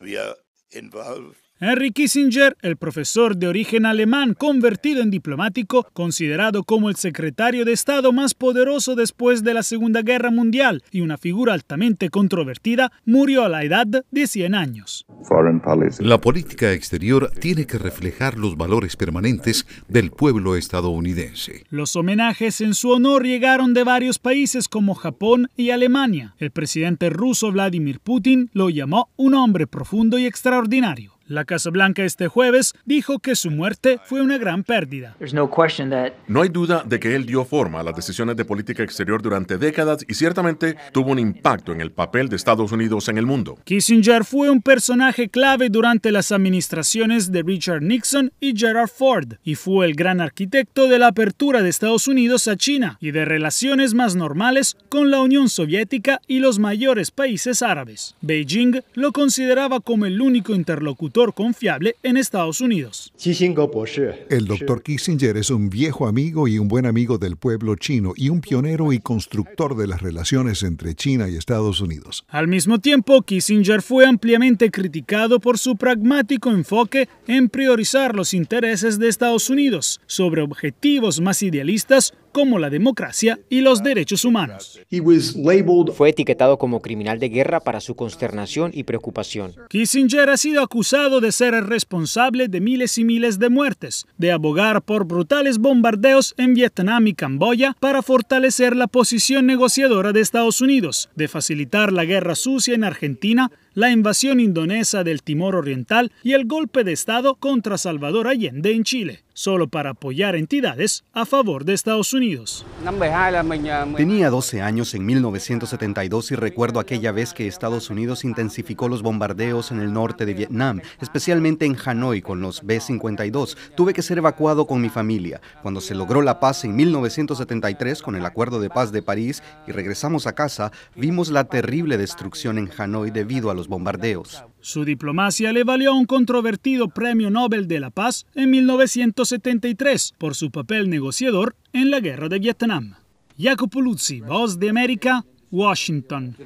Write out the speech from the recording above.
we are involved Henry Kissinger, el profesor de origen alemán convertido en diplomático, considerado como el secretario de Estado más poderoso después de la Segunda Guerra Mundial y una figura altamente controvertida, murió a la edad de 100 años. La política exterior tiene que reflejar los valores permanentes del pueblo estadounidense. Los homenajes en su honor llegaron de varios países como Japón y Alemania. El presidente ruso Vladimir Putin lo llamó un hombre profundo y extraordinario. La Casa Blanca este jueves dijo que su muerte fue una gran pérdida. No hay duda de que él dio forma a las decisiones de política exterior durante décadas y ciertamente tuvo un impacto en el papel de Estados Unidos en el mundo. Kissinger fue un personaje clave durante las administraciones de Richard Nixon y Gerald Ford y fue el gran arquitecto de la apertura de Estados Unidos a China y de relaciones más normales con la Unión Soviética y los mayores países árabes. Beijing lo consideraba como el único interlocutor confiable en Estados Unidos. El doctor Kissinger es un viejo amigo y un buen amigo del pueblo chino y un pionero y constructor de las relaciones entre China y Estados Unidos. Al mismo tiempo, Kissinger fue ampliamente criticado por su pragmático enfoque en priorizar los intereses de Estados Unidos sobre objetivos más idealistas como la democracia y los derechos humanos. Fue etiquetado como criminal de guerra para su consternación y preocupación. Kissinger ha sido acusado de ser el responsable de miles y miles de muertes, de abogar por brutales bombardeos en Vietnam y Camboya para fortalecer la posición negociadora de Estados Unidos, de facilitar la guerra sucia en Argentina, la invasión indonesa del Timor Oriental y el golpe de Estado contra Salvador Allende en Chile, solo para apoyar entidades a favor de Estados Unidos. Tenía 12 años en 1972 y recuerdo aquella vez que Estados Unidos intensificó los bombardeos en el norte de Vietnam, especialmente en Hanoi con los B-52. Tuve que ser evacuado con mi familia. Cuando se logró la paz en 1973 con el Acuerdo de Paz de París y regresamos a casa, vimos la terrible destrucción en Hanoi debido a bombardeos. Su diplomacia le valió un controvertido Premio Nobel de la Paz en 1973 por su papel negociador en la guerra de Vietnam. Jacopo Luzzi, Voz de América, Washington.